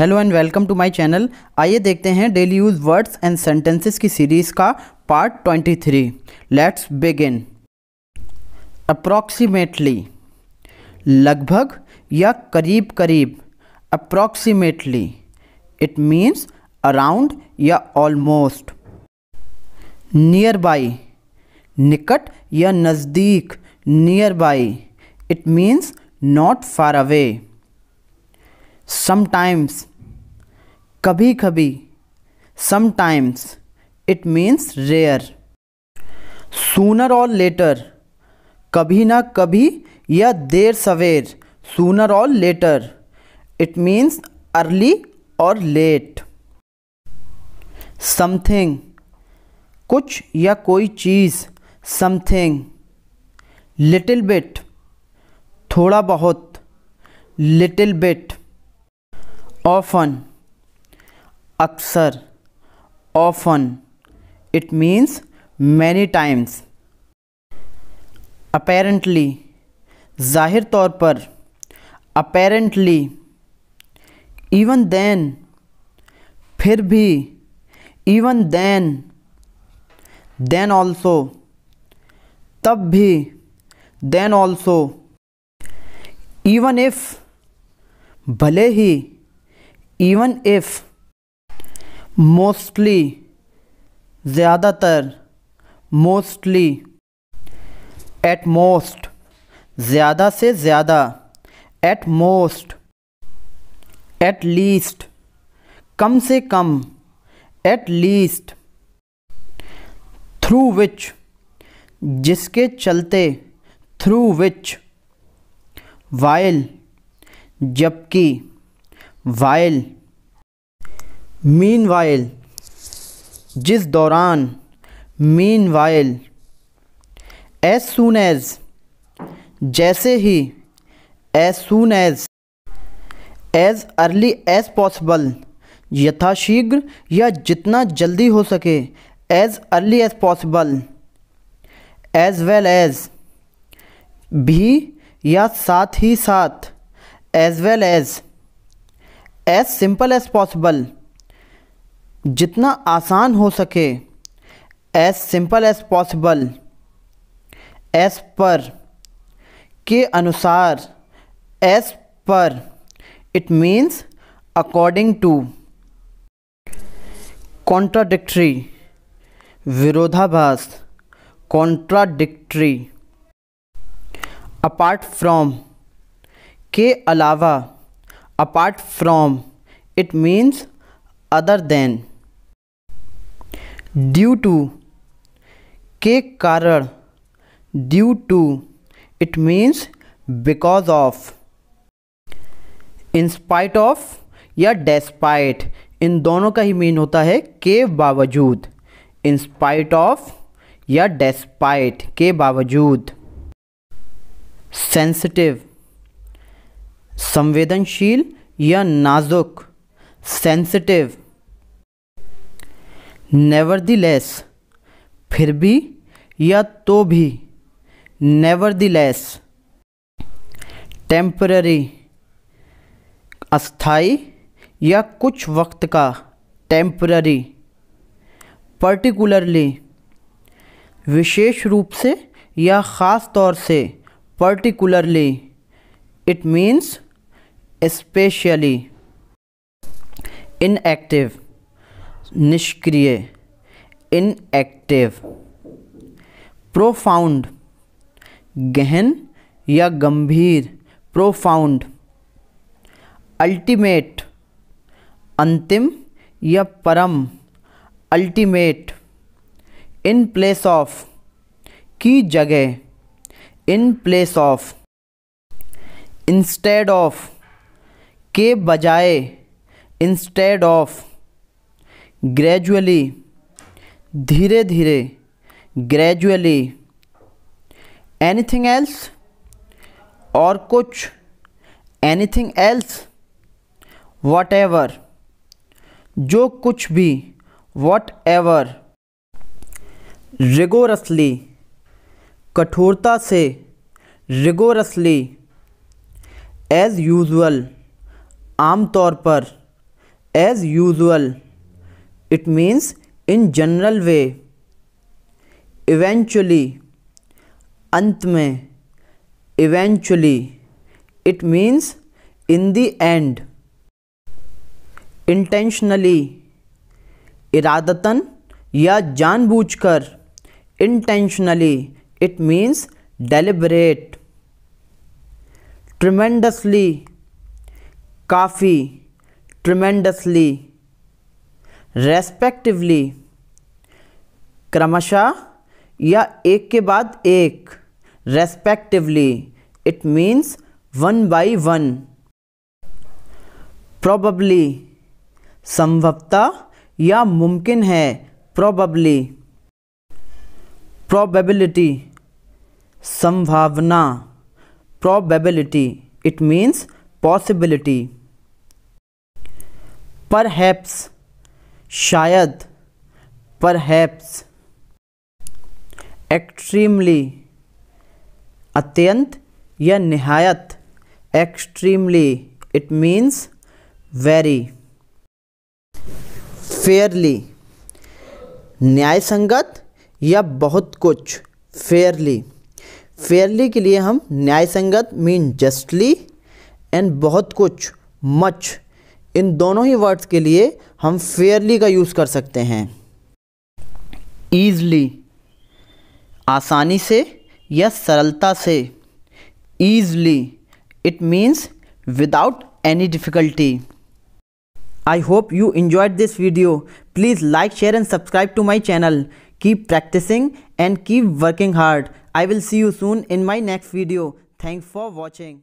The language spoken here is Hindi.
hello and welcome to my channel आइए देखते हैं daily use words and sentences की सीरीज़ का पार्ट 23 लेट्स बिगिन अप्रॉक्सीमेटली लगभग या करीब करीब अप्रॉक्सीमेटली इट मीन्स अराउंड या ऑलमोस्ट नियर बाई निकट या नज़दीक near by it means not far away sometimes कभी कभी sometimes it means rare sooner or later कभी ना कभी या देर सवेर sooner or later it means early or late something कुछ या कोई चीज़ समथिंग लिटिल बिट थोड़ा बहुत लिटिल बिट ऑफन अक्सर often it means many times apparently ज़ाहिर तौर पर अपेरेंटली इवन देन फिर भी इवन देन देन ऑल्सो तब भी देन ऑल्सो इवन इफ़ भले ही इवन इफ़ मोस्टली ज़्यादातर मोस्टली एट मोस्ट ज़्यादा से ज़्यादा एट मोस्ट एट लीस्ट कम से कम एट लीस्ट थ्रू विच जिसके चलते थ्रू विच वाइल जबकि वाइल मीन वाइल जिस दौरान meanwhile as soon as जैसे ही as soon as as early as possible यथाशीघ्र या जितना जल्दी हो सके as early as possible as well as भी या साथ ही साथ as well as as simple as possible जितना आसान हो सके as simple as possible as per के अनुसार as per it means according to contradictory विरोधाभास कॉन्ट्राडिक्ट्री अपार्ट फ्रॉम के अलावा apart from it means other than due to के कारण due to it means because of in spite of या डेस्पाइट इन दोनों का ही मीन होता है के बावजूद इंस्पाइट ऑफ या डेस्पाइट के बावजूद सेंसिटिव संवेदनशील या नाजुक सेंसिटिव नेवर दी लेस फिर भी या तो भी नेवर दी लेस टेम्पररी अस्थाई या कुछ वक्त का टेम्पररी पर्टिकुलरली विशेष रूप से या ख़ास तौर से particularly it means specially inactive निष्क्रिय इनएक्टिव प्रोफाउंड गहन या गंभीर प्रोफाउंड अल्टीमेट अंतिम या परम अल्टीमेट इन प्लेस ऑफ की जगह in place of instead of के बजाय इंस्टेड ऑफ ग्रेजुअली धीरे धीरे ग्रेजुअली एनीथिंग एल्स और कुछ एनीथिंग एल्स वॉट एवर जो कुछ भी वॉट एवर रिगोरसली कठोरता से रिगोरसली एज़ आम तौर पर as usual it means in general way eventually अंत में eventually it means in the end intentionally इरादतन या जानबूझकर intentionally it means deliberate tremendously काफ़ी ट्रिमेंडसली रेस्पेक्टिवली क्रमशः या एक के बाद एक respectively it means one by one probably संभवता या मुमकिन है प्रोबली प्रोबेबिलिटी संभावना probability it means possibility perhaps शायद पर हैप्स एक्सट्रीमली अत्यंत या निहायत extremely it means very Fairlie न्याय संगत या बहुत कुछ फेयरली फेयरली के लिए हम न्याय संगत मीन जस्टली एंड बहुत कुछ मच इन दोनों ही वर्ड्स के लिए हम फेयरली का यूज़ कर सकते हैं ईजली आसानी से या सरलता से easily it means without any difficulty I hope you enjoyed this video please like share and subscribe to my channel keep practicing and keep working hard I will see you soon in my next video thank for watching